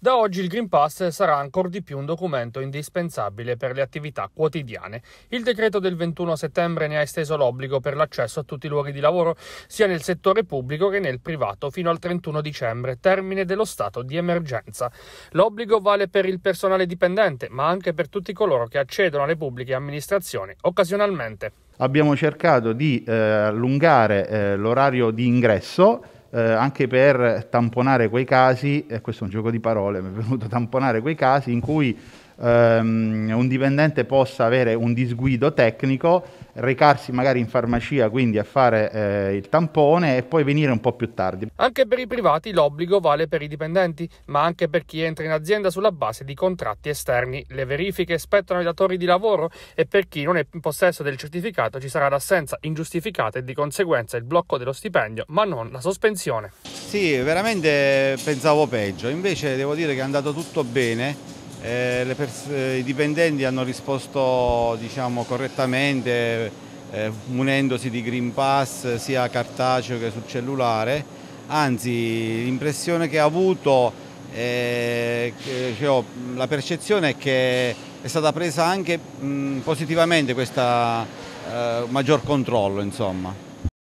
Da oggi il Green Pass sarà ancora di più un documento indispensabile per le attività quotidiane. Il decreto del 21 settembre ne ha esteso l'obbligo per l'accesso a tutti i luoghi di lavoro, sia nel settore pubblico che nel privato, fino al 31 dicembre, termine dello stato di emergenza. L'obbligo vale per il personale dipendente, ma anche per tutti coloro che accedono alle pubbliche amministrazioni occasionalmente. Abbiamo cercato di eh, allungare eh, l'orario di ingresso eh, anche per tamponare quei casi, e questo è un gioco di parole, mi è venuto tamponare quei casi in cui ehm, un dipendente possa avere un disguido tecnico, recarsi magari in farmacia quindi a fare eh, il tampone e poi venire un po' più tardi. Anche per i privati l'obbligo vale per i dipendenti, ma anche per chi entra in azienda sulla base di contratti esterni. Le verifiche spettano ai datori di lavoro e per chi non è in possesso del certificato ci sarà l'assenza ingiustificata e di conseguenza il blocco dello stipendio, ma non la sospensione. Sì, veramente pensavo peggio, invece devo dire che è andato tutto bene eh, eh, i dipendenti hanno risposto diciamo, correttamente eh, munendosi di Green Pass sia cartaceo che sul cellulare, anzi l'impressione che ho avuto, eh, che, cioè, oh, la percezione è che è stata presa anche mh, positivamente questo eh, maggior controllo. Insomma.